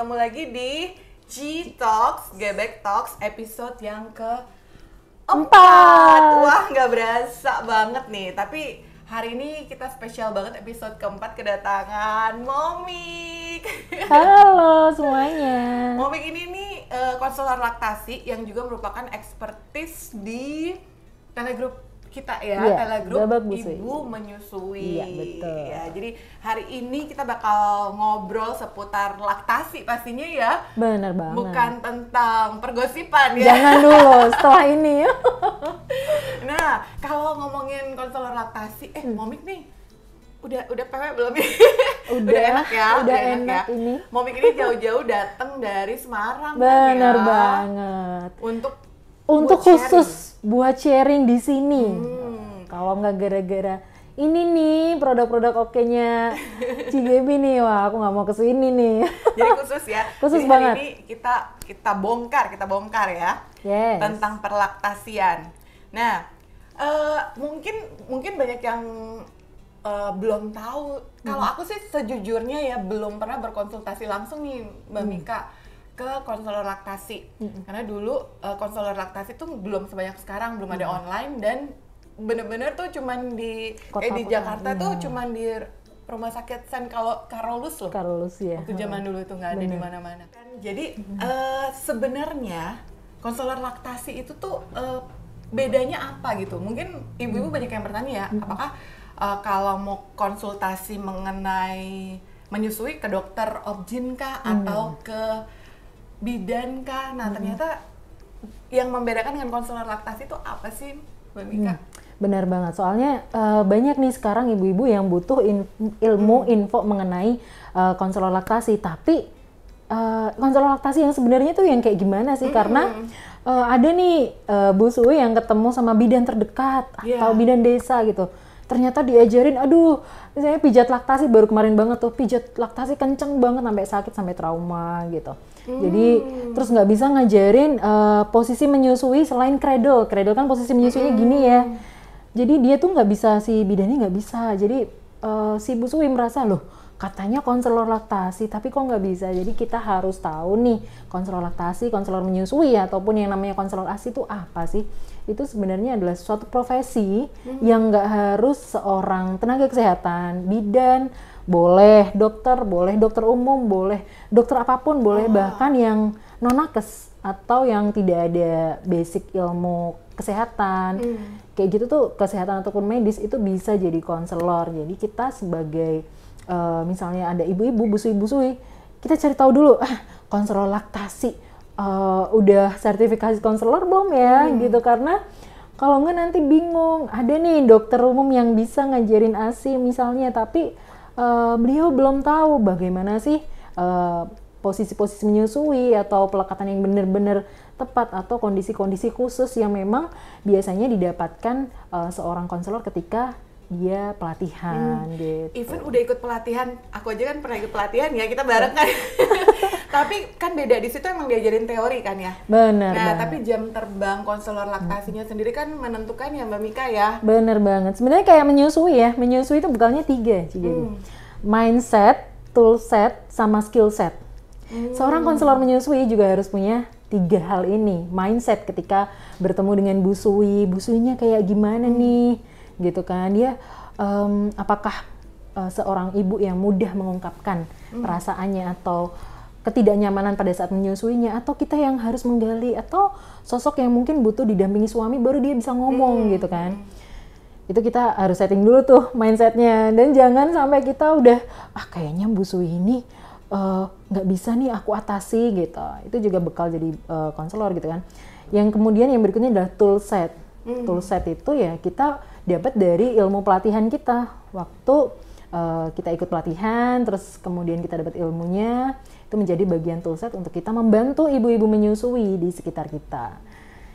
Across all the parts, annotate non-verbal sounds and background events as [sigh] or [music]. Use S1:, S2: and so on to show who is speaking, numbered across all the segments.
S1: ketemu lagi di G Talks, Gebek Talks episode yang ke empat. Wah, nggak berasa banget nih. Tapi hari ini kita spesial banget episode keempat kedatangan Momik.
S2: Halo [laughs]
S1: semuanya. Momik ini nih eh, konselor laktasi yang juga merupakan ekspertis di Telegroup kita ya yeah, telegram Ibu Menyusui. Iya, betul. Ya, jadi hari ini kita bakal ngobrol seputar laktasi pastinya ya. Benar banget. Bukan tentang pergosipan ya. Jangan dulu
S2: [laughs] setelah ini.
S1: [laughs] nah, kalau ngomongin konselor laktasi, eh hmm. momik nih udah udah PW belum ya? Udah, [laughs] udah enak ya, udah, udah enak, enak ya. Ini. Momik ini jauh-jauh datang dari Semarang benar kan ya. banget. Untuk
S2: untuk khusus sharing buat sharing di sini.
S1: Hmm.
S2: Kalau nggak gara-gara ini nih produk-produk oke-nya CGB nih, wah aku nggak mau ke sini nih. [laughs]
S1: Jadi khusus ya. [laughs] khusus Jadi banget. ini kita kita bongkar, kita bongkar ya. Yes. Tentang perlaktasian. Nah, uh, mungkin mungkin banyak yang uh, belum tahu. Kalau hmm. aku sih sejujurnya ya belum pernah berkonsultasi langsung nih Mbak hmm. Mika ke konselor laktasi mm-hmm. karena dulu uh, eh, konselor laktasi tuh belum sebanyak sekarang belum mm-hmm. ada online dan bener-bener tuh cuman di Kota eh, di Jakarta tuh iya. cuman di rumah sakit San kalau Karolus loh Karolus ya waktu zaman dulu itu nggak ada di mana-mana jadi mm-hmm. uh, sebenarnya konselor laktasi itu tuh uh, bedanya apa gitu mungkin ibu-ibu mm-hmm. banyak yang bertanya ya mm-hmm. apakah uh, kalau mau konsultasi mengenai menyusui ke dokter objin kah mm. atau ke bidan kah? Nah, hmm. ternyata yang membedakan dengan konselor laktasi itu apa sih, Mbak
S2: Mika? Hmm. Benar banget. Soalnya uh, banyak nih sekarang ibu-ibu yang butuh in, ilmu hmm. info mengenai uh, konselor laktasi, tapi uh, konselor laktasi yang sebenarnya tuh yang kayak gimana sih? Hmm. Karena uh, ada nih uh, Bu yang ketemu sama bidan terdekat yeah. atau bidan desa gitu ternyata diajarin aduh saya pijat laktasi baru kemarin banget tuh pijat laktasi kenceng banget sampai sakit sampai trauma gitu hmm. jadi terus nggak bisa ngajarin uh, posisi menyusui selain kredo, kredo kan posisi menyusui hmm. gini ya hmm. jadi dia tuh nggak bisa si bidannya nggak bisa jadi uh, si busui merasa loh katanya konselor laktasi tapi kok nggak bisa jadi kita harus tahu nih konselor laktasi konselor menyusui ya, ataupun yang namanya konselor asi itu apa sih itu sebenarnya adalah suatu profesi hmm. yang nggak harus seorang tenaga kesehatan, bidan, boleh dokter, boleh dokter umum, boleh dokter apapun, boleh oh. bahkan yang nonakes atau yang tidak ada basic ilmu kesehatan. Hmm. Kayak gitu tuh kesehatan ataupun medis itu bisa jadi konselor. Jadi kita sebagai uh, misalnya ada ibu-ibu busui-busui, kita cari tahu dulu ah, konselor laktasi Eh, udah sertifikasi konselor belum ya hmm. gitu karena kalau nggak nanti bingung ada nih dokter umum yang bisa ngajarin ASI misalnya tapi uh, beliau belum tahu bagaimana sih posisi eh, posisi-posisi menyusui atau pelekatan yang benar-benar tepat atau kondisi-kondisi khusus yang memang biasanya didapatkan uh, seorang konselor ketika dia pelatihan hmm.
S1: gitu. Even udah ikut pelatihan, aku aja kan pernah ikut pelatihan ya, kita bareng kan. [laughs] tapi kan beda di situ emang diajarin teori kan ya. benar Nah, tapi jam terbang konselor laktasinya hmm. sendiri kan menentukan ya Mbak Mika ya.
S2: benar banget. Sebenarnya kayak menyusui ya. Menyusui itu bekalnya tiga sih jadi. Hmm. Mindset, tool set, sama skill set.
S1: Hmm. Seorang konselor
S2: menyusui juga harus punya tiga hal ini. Mindset ketika bertemu dengan busui busuinya kayak gimana hmm. nih? Gitu kan. Dia um, apakah uh, seorang ibu yang mudah mengungkapkan hmm. perasaannya atau ketidaknyamanan pada saat menyusuinya atau kita yang harus menggali atau sosok yang mungkin butuh didampingi suami baru dia bisa ngomong hmm. gitu kan itu kita harus setting dulu tuh mindsetnya dan jangan sampai kita udah ah kayaknya Bu ini eh, nggak uh, bisa nih aku atasi gitu itu juga bekal jadi uh, gitu kan yang kemudian yang berikutnya adalah tool set hmm. tool set itu ya kita dapat dari ilmu pelatihan kita waktu uh, kita ikut pelatihan terus kemudian kita dapat ilmunya itu menjadi bagian toolset untuk kita membantu ibu-ibu menyusui di sekitar kita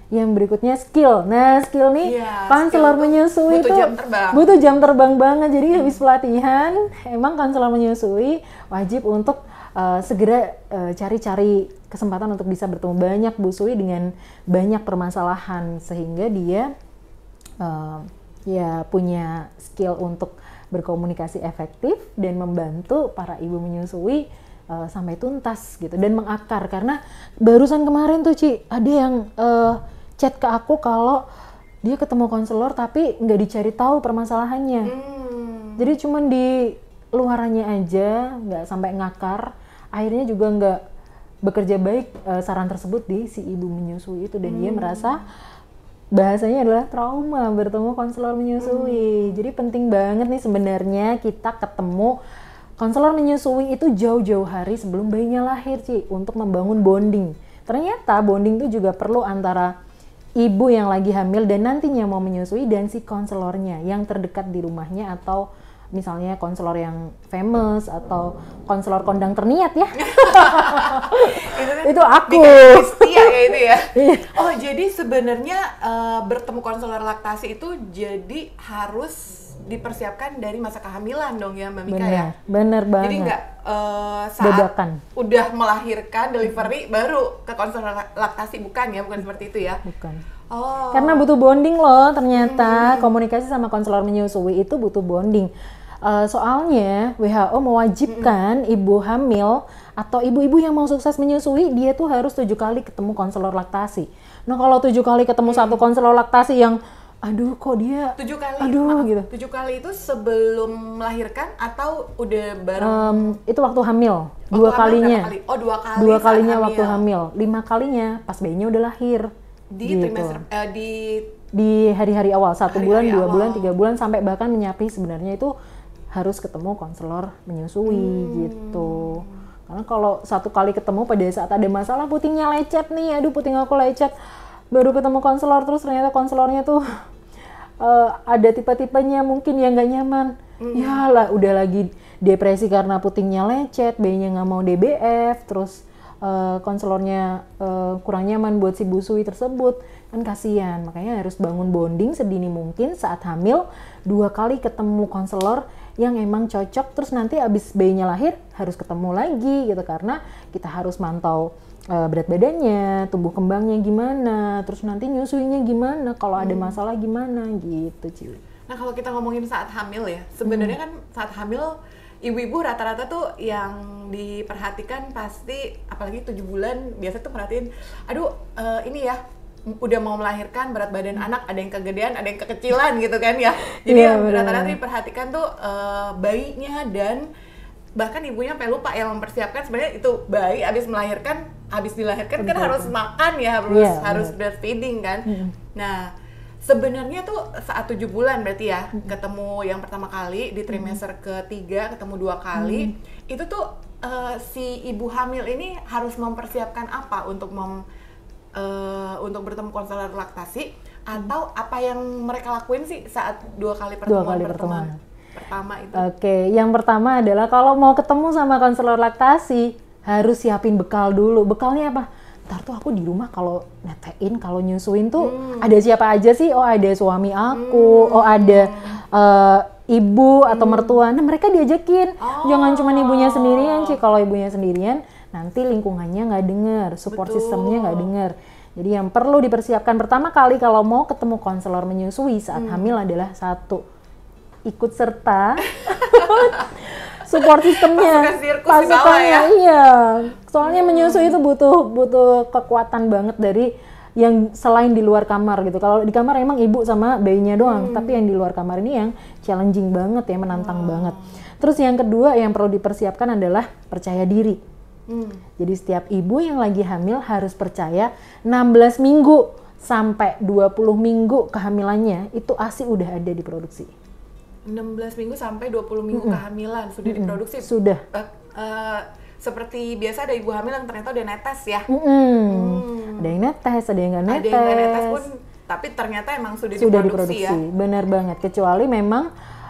S2: yang berikutnya skill. Nah, skill nih ya, konselor menyusui itu jam terbang. butuh jam terbang banget. Jadi hmm. habis pelatihan emang konselor menyusui wajib untuk uh, segera eh, cari-cari uh, kesempatan untuk bisa bertemu banyak busui dengan banyak permasalahan sehingga dia uh, ya punya skill untuk berkomunikasi efektif dan membantu para ibu menyusui uh, sampai tuntas gitu dan mengakar karena barusan kemarin tuh Ci ada yang uh, chat ke aku kalau dia ketemu konselor tapi nggak dicari tahu permasalahannya hmm. jadi cuman di luarannya aja nggak sampai ngakar akhirnya juga nggak bekerja baik uh, saran tersebut di si ibu menyusui itu dan hmm. dia merasa bahasanya adalah trauma bertemu konselor menyusui. Hmm. Jadi penting banget nih sebenarnya kita ketemu Konselor menyusui itu jauh-jauh hari sebelum bayinya lahir, Ci, untuk membangun bonding. Ternyata bonding itu juga perlu antara ibu yang lagi hamil dan nantinya mau menyusui dan si konselornya yang terdekat di rumahnya atau misalnya konselor yang famous atau konselor kondang terniat ya. [laughs]
S1: Kan itu, aku. aku. Iya ya itu ya. [laughs] Iya. oh, jadi sebenarnya uh, bertemu konselor laktasi itu jadi harus dipersiapkan dari masa kehamilan dong ya Mbak Mika bener, ya.
S2: Bener banget. Jadi nggak
S1: uh, saat Bedakan. udah melahirkan delivery baru ke konselor laktasi bukan ya bukan seperti itu ya. Bukan. Oh. Karena
S2: butuh bonding loh ternyata hmm. hmm. komunikasi sama konselor menyusui itu butuh bonding. Uh, soalnya WHO mewajibkan hmm. ibu hamil atau ibu-ibu yang mau sukses menyusui dia tuh harus tujuh kali ketemu konselor laktasi. Nah kalau tujuh kali ketemu hmm. satu konselor laktasi yang aduh kok dia tujuh kali aduh gitu
S1: tujuh kali itu sebelum melahirkan atau udah bareng um,
S2: itu waktu hamil oh, waktu dua hamil kalinya kali? oh dua kali dua kalinya hamil. waktu hamil lima kalinya pas bayinya udah lahir di gitu. trimester uh, di di hari-hari awal satu hari -hari bulan dua awal. bulan tiga bulan sampai bahkan menyapi sebenarnya itu harus ketemu konselor menyusui hmm. gitu karena kalau satu kali ketemu pada saat ada masalah putingnya lecet nih aduh puting aku lecet baru ketemu konselor terus ternyata konselornya tuh uh, [laughs] ada tipe-tipenya mungkin yang nggak nyaman mm. ya lah udah lagi depresi karena putingnya lecet bayinya nggak mau DBF terus uh, konselornya uh, kurang nyaman buat si busui tersebut kan kasihan makanya harus bangun bonding sedini mungkin saat hamil dua kali ketemu konselor yang emang cocok terus nanti abis bayinya lahir harus ketemu lagi gitu karena kita harus mantau uh, berat badannya, tubuh kembangnya gimana, terus nanti nyusuinya gimana,
S1: kalau ada hmm. masalah
S2: gimana gitu, Ci.
S1: Nah, kalau kita ngomongin saat hamil ya, sebenarnya hmm. kan saat hamil ibu-ibu rata-rata tuh yang diperhatikan pasti apalagi tujuh bulan biasa tuh perhatiin aduh uh, ini ya udah mau melahirkan berat badan hmm. anak ada yang kegedean ada yang kekecilan gitu kan ya [laughs] jadi yeah, iya, rata-rata diperhatikan tuh uh, bayinya dan bahkan ibunya sampai lupa yang mempersiapkan sebenarnya itu bayi abis melahirkan habis dilahirkan Tentu. kan harus makan ya iya, harus yeah, harus yeah. breastfeeding kan mm. nah sebenarnya tuh saat tujuh bulan berarti ya mm. ketemu yang pertama kali di trimester mm. ketiga ketemu dua kali mm. itu tuh uh, si ibu hamil ini harus mempersiapkan apa untuk mem uh, untuk bertemu konselor laktasi atau apa yang mereka lakuin sih saat dua kali pertemuan dua kali pertemuan, pertemuan pertama itu.
S2: Oke, yang pertama adalah kalau mau ketemu sama konselor laktasi, harus siapin bekal dulu. Bekalnya apa? ntar tuh aku di rumah kalau netein kalau nyusuin tuh hmm. ada siapa aja sih oh ada suami aku oh, hmm. oh ada uh, ibu atau hmm. mertua nah mereka diajakin oh. jangan cuma oh. ibunya sendirian sih kalau ibunya sendirian nanti lingkungannya nggak denger, support sistemnya nggak denger. jadi yang perlu dipersiapkan pertama kali kalau mau ketemu konselor menyusui saat hmm. hamil adalah satu ikut serta [laughs] support sistemnya pasukannya ya? iya soalnya hmm. menyusui itu butuh butuh kekuatan banget dari yang selain di luar kamar gitu kalau di kamar emang ibu sama bayinya doang hmm. tapi yang di luar kamar ini yang challenging banget ya menantang hmm. banget terus yang kedua yang perlu dipersiapkan adalah percaya diri hmm. jadi setiap ibu yang lagi hamil harus percaya 16 minggu sampai 20 minggu kehamilannya itu ASI udah ada di produksi.
S1: 16 minggu sampai 20 minggu mm -hmm. kehamilan sudah mm -hmm. diproduksi. Sudah. Uh, uh, seperti biasa ada ibu hamil yang ternyata udah netes ya. Mm -hmm. hmm.
S2: Ada yang netes, ada yang nggak netes. Ada yang nggak netes pun,
S1: tapi ternyata emang sudah, sudah diproduksi, diproduksi. ya.
S2: Benar banget. Kecuali memang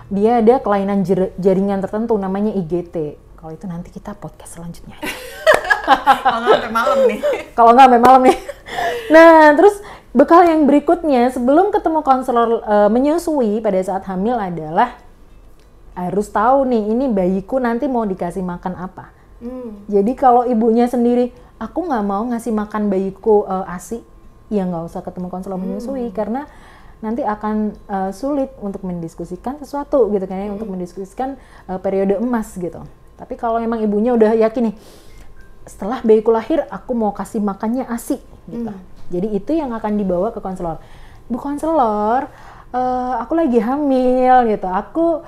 S2: dia ada kelainan jaringan tertentu namanya IGT. Kalau itu nanti kita podcast selanjutnya.
S1: Kalau [laughs] nggak sampai malam nih.
S2: Kalau nggak sampai malam nih. Nah, terus bekal yang berikutnya sebelum ketemu konselor e, menyusui pada saat hamil adalah harus tahu nih ini bayiku nanti mau dikasih makan apa. Hmm. Jadi kalau ibunya sendiri aku nggak mau ngasih makan bayiku e, ASI, ya nggak usah ketemu konselor hmm. menyusui karena nanti akan uh, sulit untuk mendiskusikan sesuatu gitu kan ya, hmm. untuk mendiskusikan uh, periode emas gitu. Tapi kalau memang ibunya udah yakin nih setelah bayiku lahir aku mau kasih makannya ASI gitu. Hmm. Jadi itu yang akan dibawa ke konselor. Bu konselor, uh, aku lagi hamil gitu. Aku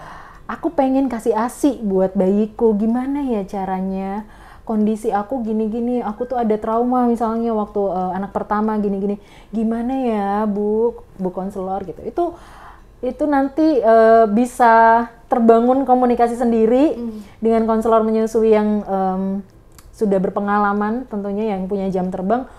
S2: aku pengen kasih ASI buat bayiku. Gimana ya caranya? Kondisi aku gini-gini, aku tuh ada trauma misalnya waktu uh, anak pertama gini-gini. Gimana ya, Bu? Bu konselor gitu. Itu itu nanti uh, bisa terbangun komunikasi sendiri mm. dengan konselor menyusui yang um, sudah berpengalaman tentunya yang punya jam terbang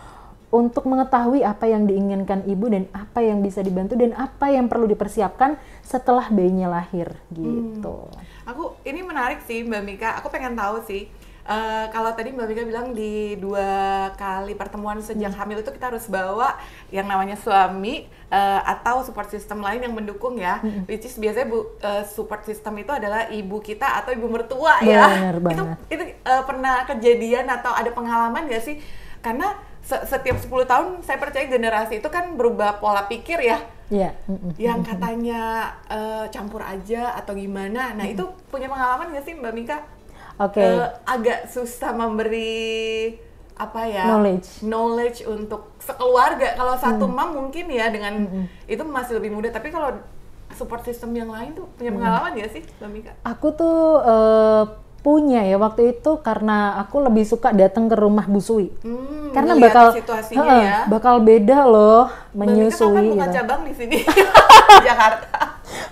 S2: untuk mengetahui apa yang diinginkan ibu dan apa yang bisa dibantu dan apa yang perlu dipersiapkan setelah bayinya lahir gitu. Hmm.
S1: Aku ini menarik sih Mbak Mika. Aku pengen tahu sih Uh, kalau tadi Mbak Mika bilang di dua kali pertemuan sejak hmm. hamil itu kita harus bawa yang namanya suami uh, atau support system lain yang mendukung ya, hmm. which is biasanya bu, uh, support system itu adalah ibu kita atau ibu mertua Bener ya. Banget. Itu itu uh, pernah kejadian atau ada pengalaman gak sih? Karena setiap 10 tahun saya percaya generasi itu kan berubah pola pikir ya. Iya. Yeah. Yang katanya uh, campur aja atau gimana. Nah, mm -hmm. itu punya pengalaman nggak sih Mbak Mika? Oke. Okay. Uh, eh, agak susah memberi apa ya? Knowledge. Knowledge untuk sekeluarga. Kalau satu mm. mam mungkin ya dengan mm -hmm. itu masih lebih mudah, tapi kalau support system yang lain tuh punya pengalaman nggak sih Mbak Mika? Aku
S2: tuh uh, punya ya waktu itu karena aku lebih suka datang ke rumah Bu Hmm, karena bakal situasinya he, ya. bakal beda loh menyusui. Kan buka gitu. cabang di sini [laughs] Jakarta.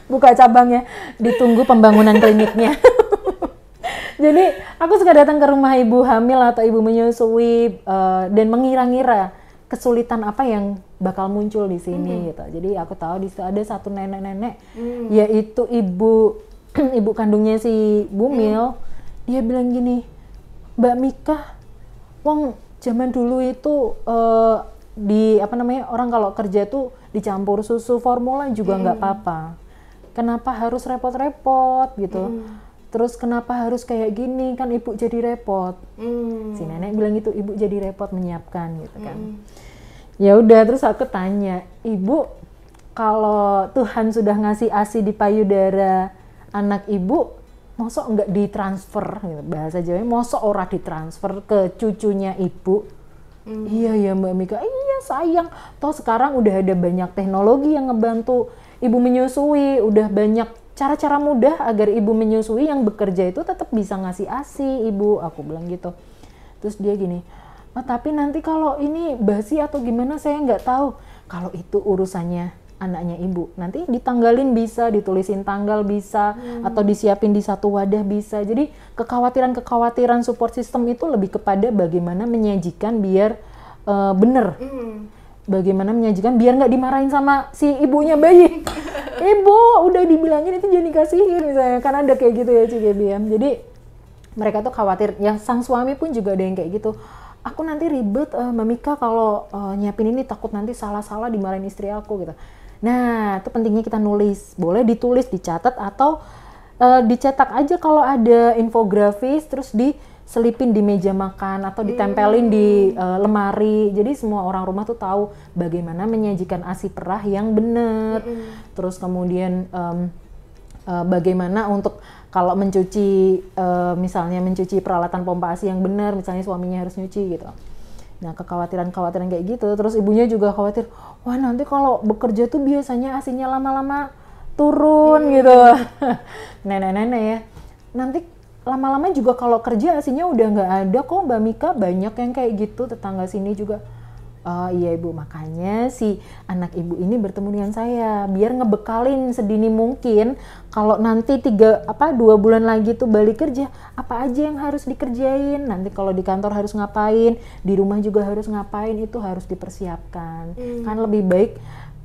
S2: Buka cabangnya, ditunggu pembangunan kliniknya. [laughs] Jadi aku suka datang ke rumah ibu hamil atau ibu menyusui uh, dan mengira-ngira kesulitan apa yang bakal muncul di sini hmm. gitu. Jadi aku tahu di situ ada satu nenek-nenek hmm. yaitu ibu [clears throat] ibu kandungnya si Bumil. Hmm dia bilang gini Mbak Mika wong zaman dulu itu uh, di apa namanya orang kalau kerja tuh dicampur susu formula juga nggak hmm. apa-apa kenapa harus repot-repot gitu hmm terus kenapa harus kayak gini kan ibu jadi repot mm. si nenek bilang itu ibu jadi repot menyiapkan gitu kan mm. ya udah terus aku tanya ibu kalau Tuhan sudah ngasih asi di payudara anak ibu mosok enggak ditransfer gitu bahasa Jawa mosok ora ditransfer ke cucunya ibu mm. iya ya Mbak Mika iya sayang toh sekarang udah ada banyak teknologi yang ngebantu ibu menyusui udah banyak cara-cara mudah agar ibu menyusui yang bekerja itu tetap bisa ngasih ASI ibu aku bilang gitu terus dia gini oh, tapi nanti kalau ini basi atau gimana saya nggak tahu kalau itu urusannya anaknya ibu. Nanti ditanggalin bisa, ditulisin tanggal bisa, hmm. atau disiapin di satu wadah bisa. Jadi kekhawatiran-kekhawatiran support system itu lebih kepada bagaimana menyajikan biar uh, bener. Hmm. Bagaimana menyajikan biar nggak dimarahin sama si ibunya bayi. [laughs] Ibu udah dibilangin itu jadi kasihin misalnya. Kan ada kayak gitu ya Cigebiam. Ya. Jadi mereka tuh khawatir. yang sang suami pun juga ada yang kayak gitu aku nanti ribet uh, eh, Mamika kalau uh, nyiapin ini takut nanti salah-salah dimarahin istri aku gitu. Nah, itu pentingnya kita nulis. Boleh ditulis, dicatat atau uh, dicetak aja kalau ada infografis terus diselipin di meja makan atau hmm. ditempelin hmm. di uh, lemari. Jadi semua orang rumah tuh tahu bagaimana menyajikan ASI perah yang benar. Hmm. Terus kemudian um, uh, bagaimana untuk kalau mencuci uh, misalnya mencuci peralatan pompa ASI yang benar, misalnya suaminya harus nyuci gitu. Nah, kekhawatiran-kekhawatiran kayak gitu. Terus ibunya juga khawatir, wah nanti kalau bekerja tuh biasanya asinya lama-lama turun hmm. gitu. [laughs] Nenek-nenek ya. Nanti lama-lama juga kalau kerja asinya udah nggak ada kok Mbak Mika banyak yang kayak gitu tetangga sini juga Oh iya ibu, makanya si anak ibu ini bertemu dengan saya biar ngebekalin sedini mungkin kalau nanti tiga apa dua bulan lagi tuh balik kerja apa aja yang harus dikerjain nanti kalau di kantor harus ngapain di rumah juga harus ngapain itu harus dipersiapkan hmm. kan lebih baik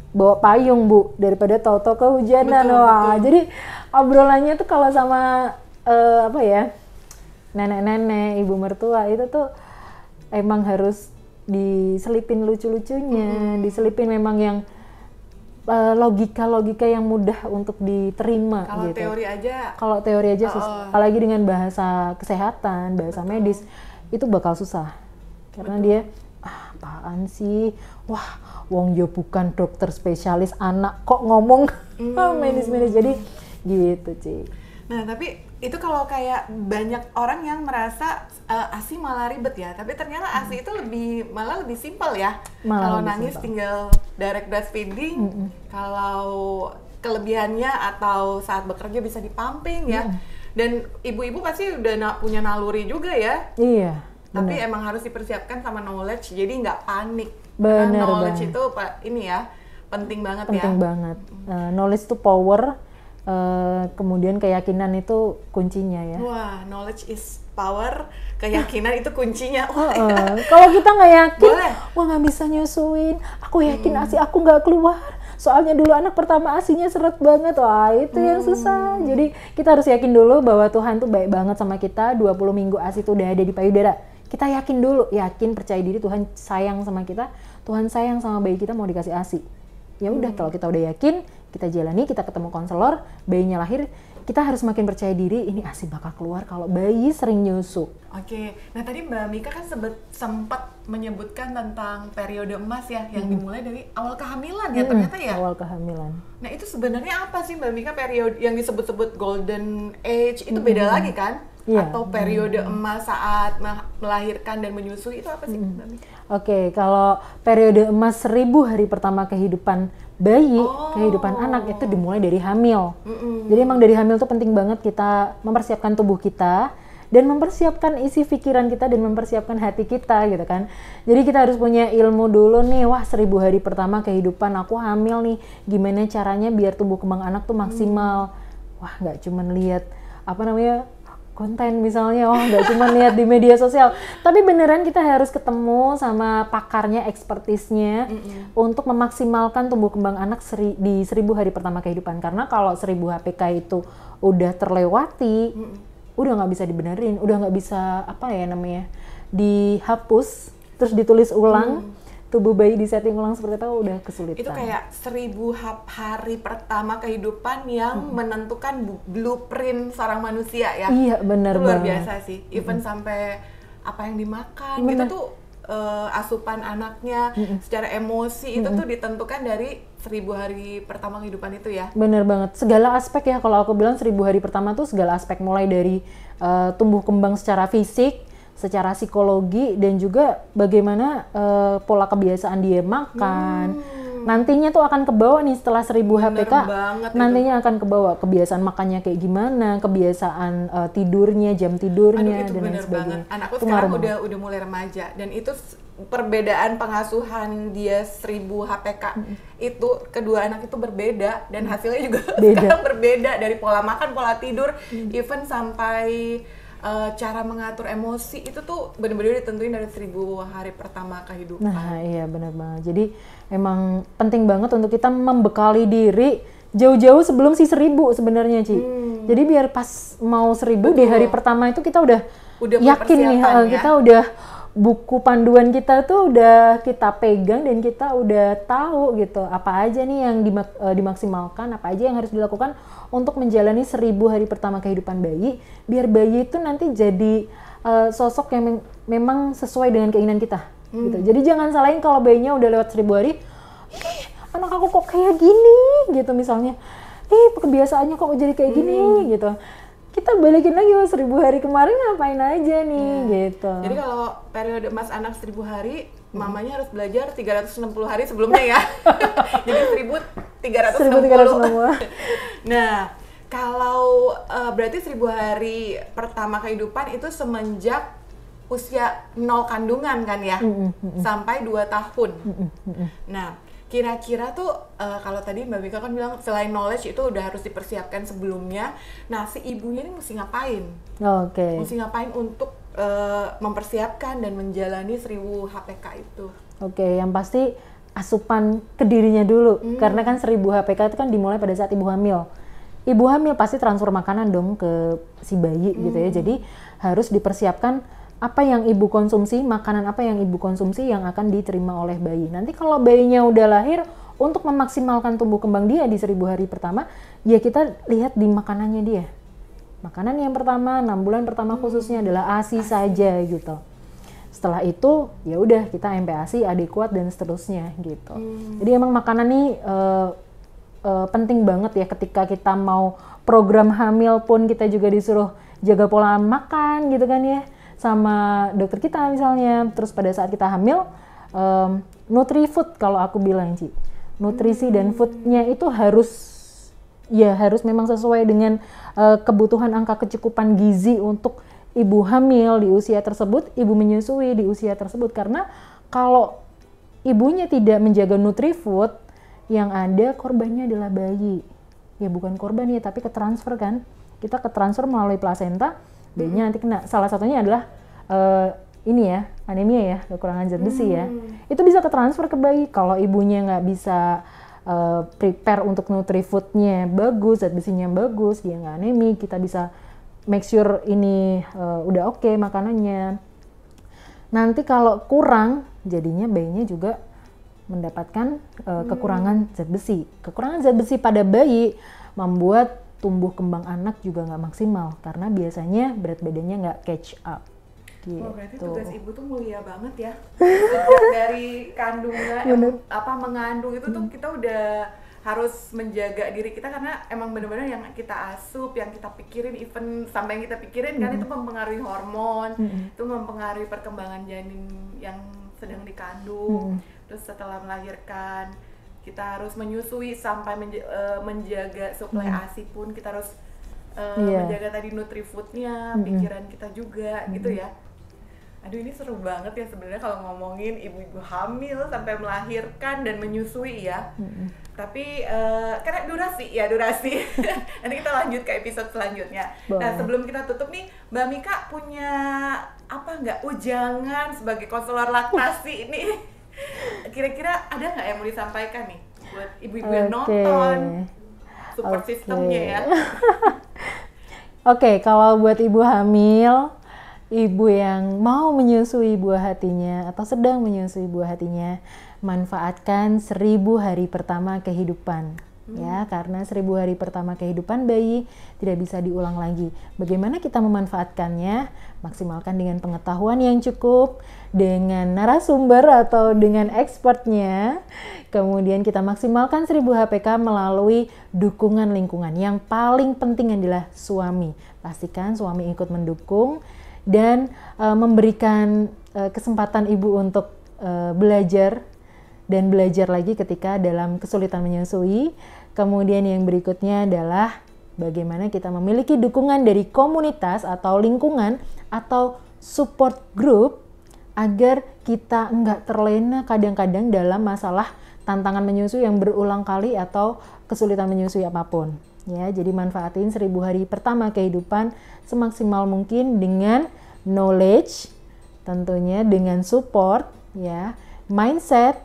S2: bawa payung bu daripada toto kehujanan betul, wah betul. jadi obrolannya tuh kalau sama uh, apa ya nenek-nenek ibu mertua itu tuh emang harus diselipin lucu-lucunya, hmm. diselipin memang yang eh, logika-logika yang mudah untuk diterima Kalau gitu. teori aja Kalau teori aja oh, Oh. Apalagi dengan bahasa kesehatan, bahasa Betul. medis itu bakal susah. Karena Betul. dia ah, apaan sih? Wah, wong yo bukan dokter spesialis anak kok ngomong medis mm. [laughs] medis-medis. Jadi gitu, sih
S1: Nah, tapi itu kalau kayak banyak orang yang merasa uh, ASI malah ribet ya, tapi ternyata hmm. ASI itu lebih malah lebih simpel ya. Kalau nangis simple. tinggal direct breastfeeding. Hmm. Kalau kelebihannya atau saat bekerja bisa dipamping ya. Hmm. Dan ibu-ibu pasti udah na punya naluri juga ya. Iya. Tapi emang harus dipersiapkan sama knowledge, jadi nggak panik. Bener Karena knowledge banget. itu ini ya penting banget penting ya. Penting banget.
S2: Uh, knowledge itu power Uh, kemudian keyakinan itu kuncinya ya.
S1: Wah, knowledge is power, keyakinan itu kuncinya. oh, uh, ya.
S2: Kalau kita nggak yakin, Boleh. wah nggak bisa nyusuin. Aku yakin hmm. asi aku nggak keluar. Soalnya dulu anak pertama asinya seret banget. Wah, itu hmm. yang susah. Jadi kita harus yakin dulu bahwa Tuhan tuh baik banget sama kita. 20 minggu asi itu udah ada di payudara. Kita yakin dulu, yakin percaya diri Tuhan sayang sama kita. Tuhan sayang sama bayi kita mau dikasih asi. Ya udah hmm. kalau kita udah yakin, kita jalani, kita ketemu konselor, bayinya lahir, kita harus makin percaya diri ini asi bakal keluar kalau bayi sering nyusu.
S1: Oke, nah tadi Mbak Mika kan sempat menyebutkan tentang periode emas ya yang hmm. dimulai dari awal kehamilan ya hmm, ternyata ya. Awal kehamilan. Nah itu sebenarnya apa sih Mbak Mika periode yang disebut-sebut golden age itu hmm. beda lagi kan? Yeah. Atau periode hmm. emas saat melahirkan dan menyusui itu apa sih hmm. Mbak Mika?
S2: Oke, okay, kalau periode emas seribu hari pertama kehidupan bayi, oh. kehidupan anak itu dimulai dari hamil. Mm-mm. Jadi emang dari hamil tuh penting banget kita mempersiapkan tubuh kita dan mempersiapkan isi pikiran kita dan mempersiapkan hati kita gitu kan. Jadi kita harus punya ilmu dulu nih, wah seribu hari pertama kehidupan aku hamil nih, gimana caranya biar tumbuh kembang anak tuh maksimal. mm. Wah nggak cuman lihat apa namanya konten misalnya oh nggak cuma lihat di media sosial tapi beneran kita harus ketemu sama pakarnya ekspertisnya mm -hmm. untuk memaksimalkan tumbuh kembang anak seri, di seribu hari pertama kehidupan karena kalau seribu HPK itu udah terlewati mm -hmm. udah nggak bisa dibenerin udah nggak bisa apa ya namanya dihapus terus ditulis ulang mm -hmm tubuh bayi di setting ulang seperti itu udah kesulitan. Itu kayak
S1: seribu hari pertama kehidupan yang hmm. menentukan blueprint seorang manusia ya. Iya benar Luar biasa sih. Even hmm. sampai apa yang dimakan hmm. itu tuh uh, asupan anaknya hmm. secara emosi hmm. itu tuh ditentukan dari seribu hari pertama kehidupan itu ya.
S2: Bener banget. Segala aspek ya kalau aku bilang seribu hari pertama tuh segala aspek mulai dari uh, tumbuh kembang secara fisik secara psikologi dan juga bagaimana uh, pola kebiasaan dia makan. Hmm. Nantinya tuh akan kebawa nih setelah 1000 HPK. Nantinya itu. akan kebawa kebiasaan makannya kayak gimana, kebiasaan uh, tidurnya, jam tidurnya Aduh, dan lain sebagainya. Banget. Anakku itu sekarang udah
S1: udah mulai remaja dan itu perbedaan pengasuhan dia 1000 HPK hmm. itu kedua anak itu berbeda dan mm. hasilnya juga [laughs] Beda. sekarang berbeda dari pola makan, pola tidur, hmm. even sampai uh, cara mengatur emosi itu tuh benar-benar ditentuin dari seribu hari pertama kehidupan. Nah
S2: iya benar banget. Jadi emang penting banget untuk kita membekali diri jauh-jauh sebelum si seribu sebenarnya Ci. Hmm. Jadi biar pas mau seribu Betul. di hari pertama itu kita udah,
S1: udah yakin nih eh, ya. kita udah
S2: buku panduan kita tuh udah kita pegang dan kita udah tahu gitu apa aja nih yang dimak e, dimaksimalkan apa aja yang harus dilakukan untuk menjalani seribu hari pertama kehidupan bayi biar bayi itu nanti jadi uh, sosok yang memang sesuai dengan keinginan kita hmm. gitu jadi jangan salahin kalau bayinya udah lewat seribu hari anak aku kok kayak gini gitu misalnya ih kebiasaannya kok jadi kayak gini hmm. gitu kita balikin lagi mas seribu hari kemarin ngapain aja nih hmm. gitu. Jadi kalau
S1: periode mas anak seribu hari, mamanya harus belajar 360 hari sebelumnya ya. [laughs] Jadi seribu tiga ratus [laughs] Nah, kalau uh, berarti seribu hari pertama kehidupan itu semenjak usia nol kandungan kan ya, mm -hmm. sampai dua tahun. Mm -hmm. Nah kira-kira tuh uh, kalau tadi Mbak Mika kan bilang selain knowledge itu udah harus dipersiapkan sebelumnya. Nah, si ibunya ini mesti ngapain?
S2: Oke. Okay. Mesti
S1: ngapain untuk uh, mempersiapkan dan menjalani seribu HPK itu?
S2: Oke, okay, yang pasti asupan ke dirinya dulu. Hmm. Karena kan seribu HPK itu kan dimulai pada saat ibu hamil. Ibu hamil pasti transfer makanan dong ke si bayi hmm. gitu ya. Hmm. Jadi harus dipersiapkan apa yang ibu konsumsi, makanan apa yang ibu konsumsi yang akan diterima oleh bayi. Nanti kalau bayinya udah lahir, untuk memaksimalkan tumbuh kembang dia di seribu hari pertama, ya kita lihat di makanannya dia. Makanan yang pertama, enam bulan pertama hmm. khususnya adalah ASI, saja gitu. Setelah itu, ya udah kita MPASI adekuat dan seterusnya gitu. Hmm. Jadi emang makanan ini uh, uh, eh, eh, penting banget ya ketika kita mau program hamil pun kita juga disuruh jaga pola makan gitu kan ya sama dokter kita misalnya. Terus pada saat kita hamil, um, nutri food kalau aku bilang sih Nutrisi dan hmm. foodnya itu harus ya harus memang sesuai dengan uh, kebutuhan angka kecukupan gizi untuk ibu hamil di usia tersebut, ibu menyusui di usia tersebut karena kalau ibunya tidak menjaga nutrifood yang ada korbannya adalah bayi ya bukan korban ya tapi transfer kan kita ke transfer melalui placenta jadinya nanti kena salah satunya adalah uh, ini ya anemia ya kekurangan zat besi hmm. ya itu bisa ketransfer ke bayi kalau ibunya nggak bisa uh, prepare untuk nutrifoodnya bagus zat besinya bagus dia nggak anemi kita bisa make sure ini uh, udah oke okay makanannya nanti kalau kurang jadinya bayinya juga mendapatkan uh, kekurangan zat besi kekurangan zat besi pada bayi membuat tumbuh kembang anak juga nggak maksimal karena biasanya berat badannya nggak catch up. Gitu. Oh, berarti tugas
S1: ibu tuh mulia banget ya. [laughs] dari kandungan eh, Bener. apa mengandung itu tuh hmm. kita udah harus menjaga diri kita karena emang bener-bener yang kita asup, yang kita pikirin, even sampai yang kita pikirin mm -hmm. kan itu hmm. mempengaruhi hormon, mm -hmm. itu mempengaruhi perkembangan janin yang sedang dikandung, mm -hmm. terus setelah melahirkan kita harus menyusui sampai menj eh, menjaga suplai hmm. asi pun kita harus uh, eh, yeah. menjaga tadi nutrifoodnya hmm. pikiran kita juga hmm. gitu ya aduh ini seru banget ya sebenarnya kalau ngomongin ibu-ibu hamil sampai melahirkan dan menyusui ya hmm. tapi uh, karena durasi ya durasi [laughs] nanti kita lanjut ke episode selanjutnya nah, Boleh. nah sebelum kita tutup nih mbak Mika punya apa nggak ujangan sebagai konselor laktasi ini [laughs] Kira-kira ada nggak yang mau disampaikan nih buat ibu-ibu okay. nonton support okay. sistemnya ya? [laughs]
S2: Oke, okay, kalau buat ibu hamil, ibu yang mau menyusui buah hatinya atau sedang menyusui buah hatinya, manfaatkan seribu hari pertama kehidupan hmm. ya karena seribu hari pertama kehidupan bayi tidak bisa diulang lagi. Bagaimana kita memanfaatkannya? Maksimalkan dengan pengetahuan yang cukup, dengan narasumber atau dengan expertnya. Kemudian kita maksimalkan seribu HPK melalui dukungan lingkungan. Yang paling penting adalah suami. Pastikan suami ikut mendukung dan e, memberikan e, kesempatan ibu untuk e, belajar dan belajar lagi ketika dalam kesulitan menyusui Kemudian yang berikutnya adalah bagaimana kita memiliki dukungan dari komunitas atau lingkungan atau support group agar kita nggak terlena kadang-kadang dalam masalah tantangan menyusui yang berulang kali atau kesulitan menyusui apapun. Ya, jadi manfaatin seribu hari pertama kehidupan semaksimal mungkin dengan knowledge, tentunya dengan support, ya, mindset,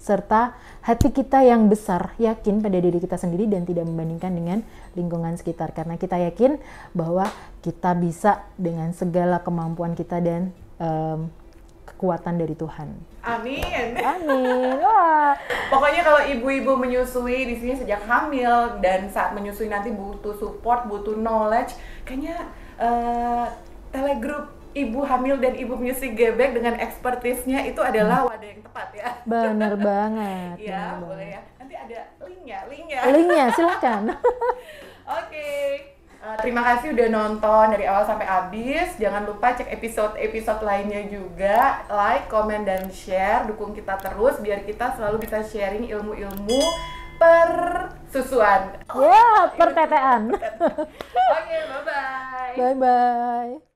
S2: serta hati kita yang besar yakin pada diri kita sendiri dan tidak membandingkan dengan lingkungan sekitar karena kita yakin bahwa kita bisa dengan segala kemampuan kita dan um, kekuatan dari Tuhan.
S1: Amin. Amin. Wah. Pokoknya kalau ibu-ibu menyusui di sini sejak hamil dan saat menyusui nanti butuh support, butuh knowledge, kayaknya uh, telegroup ibu hamil dan ibu menyusui gebek dengan ekspertisnya itu adalah wadah yang tepat ya. Benar [laughs] banget. Iya, boleh ya. Nanti ada ya, ya. linknya, linknya. [laughs] Linknya, silakan. [laughs] Oke. Okay. Uh, eh, terima kasih udah nonton dari awal sampai habis. Jangan lupa cek episode-episode lainnya juga. Like, comment, dan share. Dukung kita terus biar kita selalu bisa sharing ilmu-ilmu per susuan. Wah, wow, per pertetean. Oke,
S2: okay, bye-bye. Bye-bye.